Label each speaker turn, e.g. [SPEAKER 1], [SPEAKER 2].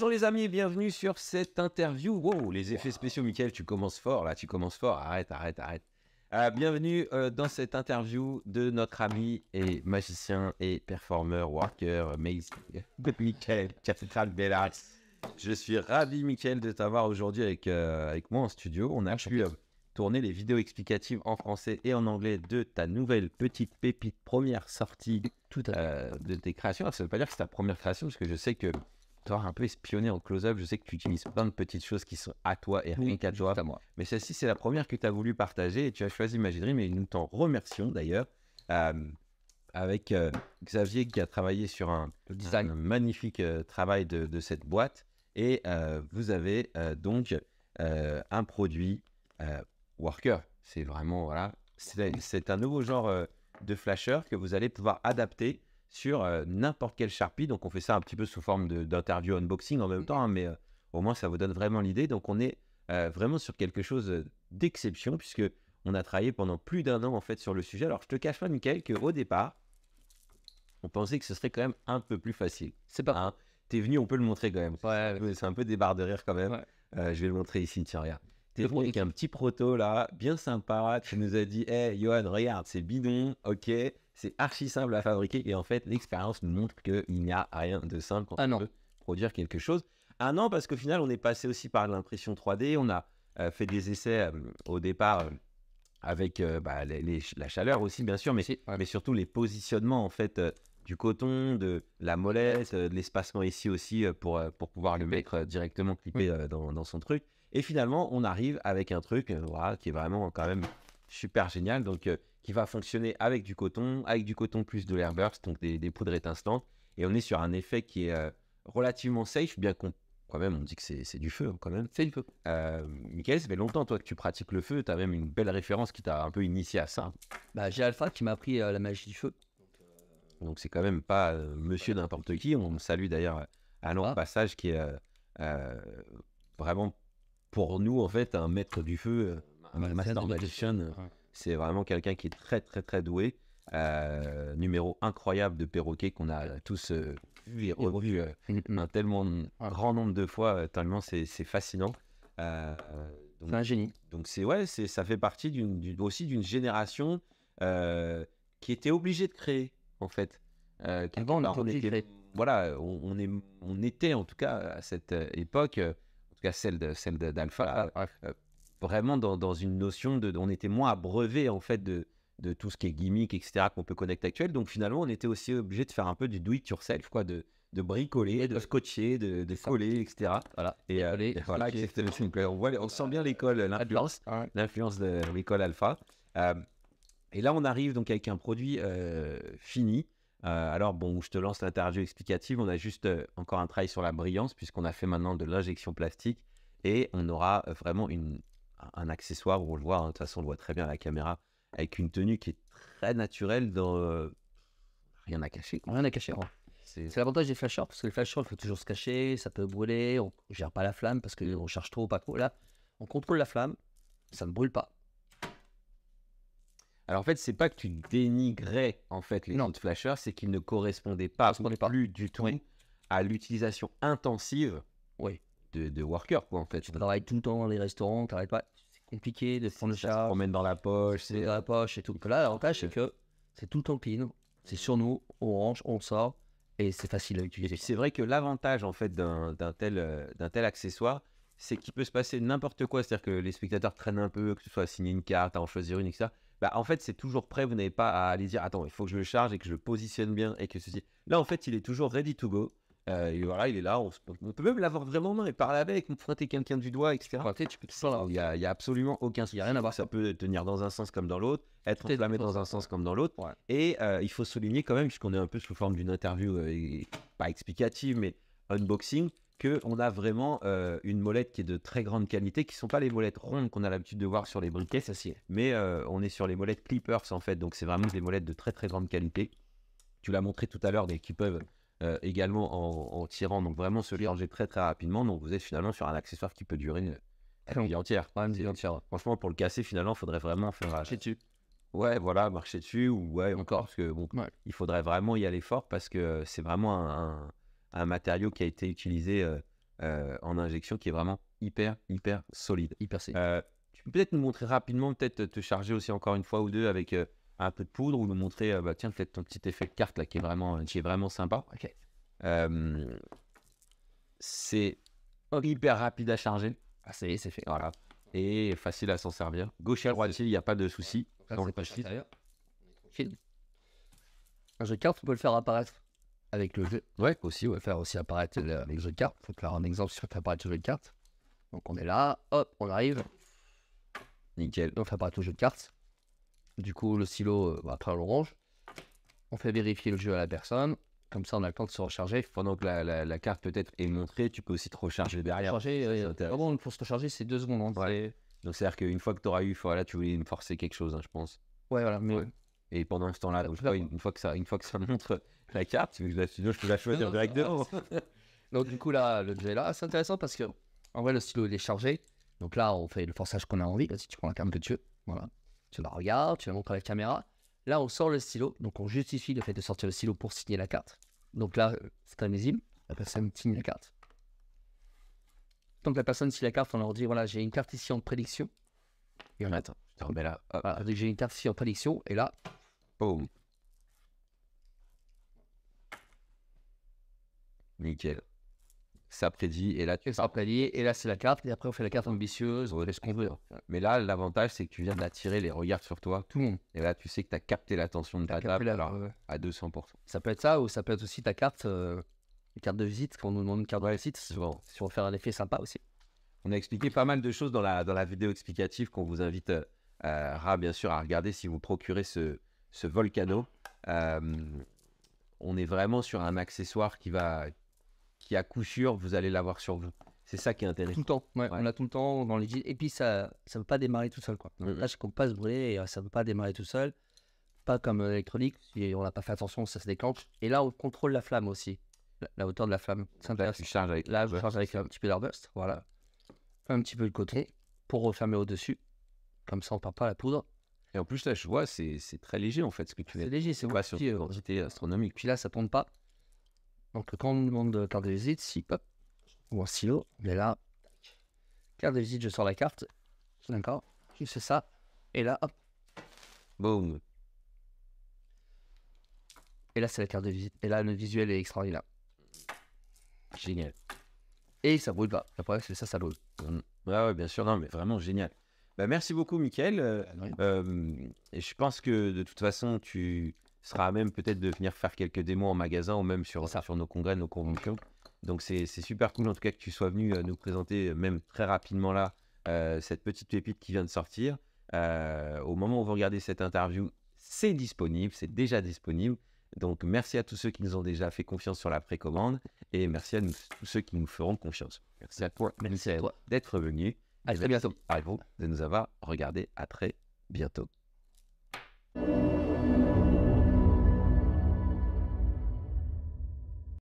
[SPEAKER 1] Bonjour les amis et bienvenue sur cette interview. Wow, les effets spéciaux, Michael, tu commences fort là, tu commences fort. Arrête, arrête, arrête. Euh, bienvenue euh, dans cette interview de notre ami et magicien et performeur, worker, amazing, Michael Bellas. Je suis ravi, Michael, de t'avoir aujourd'hui avec, euh, avec moi en studio. On a ah, pu tourner les vidéos explicatives en français et en anglais de ta nouvelle petite pépite première sortie de tes créations. ça ne veut pas dire que c'est ta première création, parce que je sais que toi, un peu espionné en close-up. Je sais que tu utilises plein de petites choses qui sont à toi et rien qu'à toi. À moi. Mais celle-ci, c'est la première que tu as voulu partager et tu as choisi Magidream mais nous t'en remercions d'ailleurs. Euh, avec euh, Xavier qui a travaillé sur un, design. magnifique euh, travail de, de, cette boîte. Et vous avez donc un produit worker. C'est vraiment, voilà, c'est un nouveau genre de flasher que vous allez pouvoir adapter sur euh, n'importe quel Sharpie. Donc on fait ça un petit peu sous forme d'interview unboxing en même mm. temps, hein, mais euh, au moins ça vous donne vraiment l'idée. Donc on est euh, vraiment sur quelque chose d'exception puisque on a travaillé pendant plus d'un an en fait sur le sujet. Alors je te cache pas, Michael, qu'au départ, on pensait que ce serait quand même un peu plus facile. C'est pas. Hein T'es venu, on peut le montrer quand même. c'est un peu des barres de rire quand même. je vais le montrer ici, tiens, regarde. T'es venu avec un petit proto là, bien sympa. Tu nous as dit, hé, Johan, regarde, c'est bidon, ok. C'est archi simple à fabriquer et en fait, l'expérience nous montre qu'il n'y a rien de simple quand ah on veut produire quelque chose. Ah non, parce qu'au final, on est passé aussi par l'impression 3D. On a euh, fait des essais euh, au départ euh, avec bah, la chaleur aussi, bien sûr, mais, mais surtout les positionnements en fait du coton, de la molette, de l'espacement ici aussi pour, pour pouvoir le mettre directement clippé dans, son truc. Et finalement, on arrive avec un truc voilà, qui est vraiment quand même super génial, donc euh, qui va fonctionner avec du coton, avec du coton plus de l'airburst, donc des, des, poudres étincelantes. Et on est sur un effet qui est euh, relativement safe, bien qu'on quand même, on dit que c'est du feu hein, quand même. C'est du feu. Euh, Mickaël, ça fait longtemps toi que tu pratiques le feu, tu as même une belle référence qui t'a un peu initié à ça.
[SPEAKER 2] Bah, j'ai Alpha qui m'a appris la magie du feu.
[SPEAKER 1] Donc c'est quand même pas monsieur n'importe qui. On salue d'ailleurs Alain ah. Passage qui est vraiment pour nous en fait un maître du feu euh, c'est vraiment quelqu'un qui est très, très, très doué. Euh, numéro incroyable de perroquet qu'on a tous euh, vu et revu un tellement grand nombre de fois, tellement c'est fascinant. c'est un génie. Donc c'est ouais, ça fait partie aussi d'une génération qui était obligée de créer en fait. Avant, on, était, voilà, on, on, est, on était en tout cas à cette époque, en tout cas celle de celle d'Alpha, vraiment dans, dans, une notion de. On était moins abreuvé en fait de, de tout ce qui est gimmick, etc., qu'on peut connecter actuel. Donc finalement, on était aussi obligé de faire un peu du do it yourself, quoi, de, de bricoler, de, scotcher, de, coller, etc. Voilà. Et, euh, on, on sent bien l'école, euh, l'influence, l'influence de l'école alpha. Euh, et là, on arrive donc avec un produit euh, fini. alors, bon, je te lance l'interview explicative. On a juste encore un travail sur la brillance, puisqu'on a fait maintenant de l'injection plastique. Et on aura vraiment une un accessoire on le voit, hein, de toute façon, on le voit très bien à la caméra, avec
[SPEAKER 2] une tenue qui est très naturelle dans. Euh, rien à cacher. Rien à cacher. C'est l'avantage des flashers, parce que les flashers, il faut toujours se cacher, ça peut brûler, on gère pas la flamme parce qu'on mm. cherche trop pas trop. Là, on contrôle la flamme, ça ne brûle pas.
[SPEAKER 1] Alors en fait, c'est pas que tu dénigrais en fait les noms de flashers, c'est qu'ils ne correspondaient pas, plus
[SPEAKER 2] du tout à l'utilisation intensive oui de, worker, quoi, en fait. Tu travailles tout le temps dans les restaurants, t'arrêtes pas. C'est compliqué de prendre le charge. Tu dans la poche. C'est dans la poche et tout. Là, l'avantage, c'est que c'est tout le temps clean, C'est sur nous, on range, on sort et
[SPEAKER 1] c'est facile à utiliser. C'est vrai que l'avantage, en fait, d'un tel, euh, tel accessoire, c'est qu'il peut se passer n'importe quoi. C'est-à-dire que les spectateurs traînent un peu, que ce soit signer une carte, à en choisir une, etc. Bah, en fait, c'est toujours prêt. Vous n'avez pas à aller dire Attends, il faut que je le charge et que je le positionne bien et que ceci. Là, en fait, il est toujours ready to go. Euh, voilà, il est là, on, peut même l'avoir vraiment main et parler avec, pointer quelqu'un du doigt, etc. Il n'y a, absolument aucun Il n'y a rien à voir. Ça peut tenir dans un sens comme dans l'autre, être enflammé dans un sens comme dans l'autre. Et euh, il faut souligner quand même, puisqu'on est un peu sous forme d'une interview, euh, pas explicative, mais unboxing, qu'on a vraiment une molette qui est de très grande qualité, qui ne sont pas les molettes rondes qu'on a l'habitude de voir sur les briquets, ça Mais on est sur les molettes clippers en fait, donc c'est vraiment des molettes de très très grande qualité. Tu l'as montré tout à l'heure, mais qui peuvent euh, également en, tirant donc vraiment se charger très très rapidement. Donc vous êtes finalement sur un accessoire qui peut durer une, vie entière. une Franchement, pour le casser, finalement, il faudrait vraiment faire. Marcher dessus. Euh, ouais, voilà, marcher dessus ou ouais encore parce que bon, il faudrait vraiment y aller fort parce que c'est vraiment un, un, matériau qui a été utilisé euh, en injection qui est vraiment hyper hyper solide, hyper solide. tu peux peut-être nous montrer rapidement, peut-être te charger aussi encore une fois ou deux avec un peu de poudre ou me montrer, euh, bah, tiens, peut ton petit effet de carte là qui est vraiment, euh, qui est vraiment sympa. ok c'est hyper rapide à charger. Ah, c'est fait. Voilà. Et facile à s'en servir. Gauche à droite, il n'y a pas de souci. Dans le page
[SPEAKER 2] Un jeu de cartes, on peut le faire apparaître avec le jeu. Ouais, aussi, on va faire aussi apparaître le, euh, les de cartes. Faut faire un exemple sur ta apparaître le jeu de cartes. Donc on est là, hop, on arrive. Nickel. On fait apparaître le jeu de cartes. Du coup, le stylo va on le l'orange. On fait vérifier le jeu à la personne. Comme ça, on a le temps de se recharger. Pendant que la, carte peut-être est montrée, tu peux aussi te recharger derrière. Recharger, oui, bon, pour se recharger, c'est deux secondes. Hein,
[SPEAKER 1] donc, c'est-à-dire qu'une fois que tu auras eu, voilà, tu voulais me forcer quelque chose, hein, je pense. Ouais, voilà. Et pendant ce temps-là, une, fois que ça, une fois que ça montre la carte, sinon je peux la
[SPEAKER 2] choisir directement. donc, du coup, là, le jeu est là. C'est intéressant parce que, en vrai, le stylo, il est chargé. Donc là, on fait le forçage qu'on a envie. si tu prends la carte que tu veux. Voilà. Tu la regardes, tu la montres à la caméra. Là, on sort le stylo, donc on justifie le fait de sortir le stylo pour signer la carte. Donc là, c'est très la personne signe la carte. Donc la personne signe la carte, on leur dit voilà, j'ai une carte ici en prédiction. Et on attend. Je te remets là. j'ai une carte ici en prédiction, et là, boum. Nickel ça prédit, et là tu ça prédit, et là c'est la carte, et après on fait la carte ambitieuse, on va Mais là, l'avantage, c'est que tu viens d'attirer les regards sur toi, tout le monde. Et là, tu sais que tu as capté l'attention de ta table à 200%. Ça peut être ça, ou ça peut être aussi ta carte, euh, une carte de visite, quand on nous demande une carte de visite, si on veut faire un effet sympa aussi. On a expliqué
[SPEAKER 1] pas mal de choses dans la, dans la vidéo explicative qu'on vous invite, euh, à, euh, bien sûr, à regarder si vous procurez ce, ce Volcano. Euh, on est vraiment sur un accessoire
[SPEAKER 2] qui va, qui, à coup sûr, vous allez l'avoir sur vous. C'est ça qui est intéressant. Tout le temps, on a tout le temps dans les jeans. Et puis ça ne veut pas démarrer tout seul. Quoi. Là, je compte pas se brûler euh, ça ne veut pas démarrer tout seul. Pas comme l'électronique, euh, si on n'a pas fait attention, ça se déclenche. Et là, on contrôle la flamme aussi, la, hauteur de la flamme. Là, tu Là, je charge avec un petit peu d'arbust, voilà. Un petit peu de côté pour refermer au-dessus. Comme ça, on ne perd pas la poudre. Et en plus, là, je vois, c'est très léger en fait ce que tu fais. C'est léger, c'est pas sur euh, quantité astronomique. Puis là, ça tombe pas. Donc, quand on demande carte de visite, si, hop, ou un silo, mais là, carte de visite, je sors la carte, d'accord, je fais ça, et là, hop, boum. Et là, c'est la carte de visite, et là, le visuel est extraordinaire. Génial. Et ça brûle pas. La problème, c'est ça, ça brûle. Ouais mmh.
[SPEAKER 1] ah ouais, bien sûr, non, mais vraiment génial. Bah, merci beaucoup, Michael. Euh, ah euh, je pense que de toute façon, tu, sera même peut-être de venir faire quelques démos en magasin ou même sur, sur nos congrès, nos conventions. Donc c'est super cool en tout cas que tu sois venu euh, nous présenter euh, même très rapidement là euh, cette petite pépite qui vient de sortir. au moment où vous regardez cette interview, c'est disponible, c'est déjà disponible. Donc merci à tous ceux qui nous ont déjà fait confiance sur la précommande et merci à tous ceux qui nous feront confiance. Merci à toi, d'être venu. À très bientôt. À de nous avoir regardé. À très bientôt.